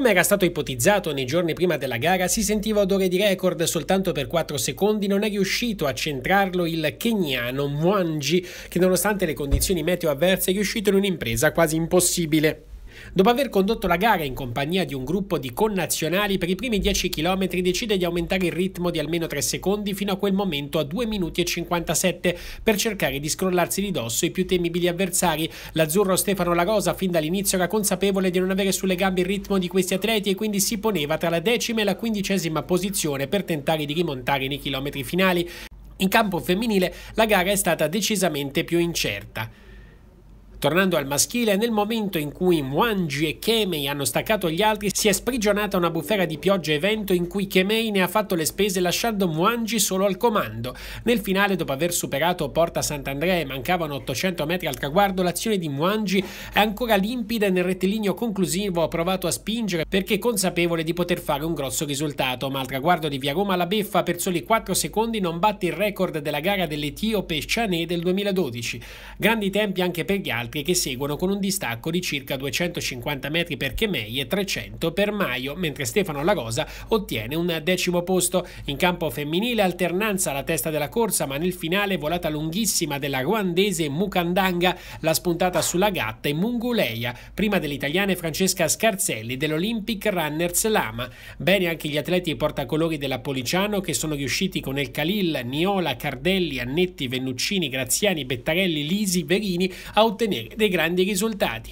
Come era stato ipotizzato nei giorni prima della gara, si sentiva odore di record soltanto per 4 secondi, non è riuscito a centrarlo il keniano Mwangi, che nonostante le condizioni meteo avverse è riuscito in un'impresa quasi impossibile. Dopo aver condotto la gara in compagnia di un gruppo di connazionali per i primi 10 km decide di aumentare il ritmo di almeno 3 secondi fino a quel momento a 2 minuti e 57 per cercare di scrollarsi di dosso i più temibili avversari. L'azzurro Stefano Lagosa fin dall'inizio era consapevole di non avere sulle gambe il ritmo di questi atleti e quindi si poneva tra la decima e la quindicesima posizione per tentare di rimontare nei chilometri finali. In campo femminile la gara è stata decisamente più incerta. Tornando al maschile, nel momento in cui Mwangi e Kemei hanno staccato gli altri, si è sprigionata una bufera di pioggia e vento in cui Kemei ne ha fatto le spese lasciando Mwangi solo al comando. Nel finale, dopo aver superato Porta Sant'Andrea e mancavano 800 metri al traguardo, l'azione di Mwangi è ancora limpida e nel rettilineo conclusivo ha provato a spingere perché consapevole di poter fare un grosso risultato, ma al traguardo di Via Roma la beffa per soli 4 secondi non batte il record della gara dell'Etiope Chané del 2012. Grandi tempi anche per gli altri Alpi che seguono con un distacco di circa 250 metri per Chemei e 300 per Maio, mentre Stefano Lagosa ottiene un decimo posto. In campo femminile alternanza alla testa della corsa, ma nel finale volata lunghissima della ruandese Mukandanga, la spuntata sulla gatta e Munguleia, prima dell'italiana Francesca Scarzelli dell'Olympic Runners Lama. Bene anche gli atleti portacolori della Policiano che sono riusciti con El Khalil, Niola, Cardelli, Annetti, Vennuccini, Graziani, Bettarelli, Lisi, Verini a ottenere dei grandi risultati.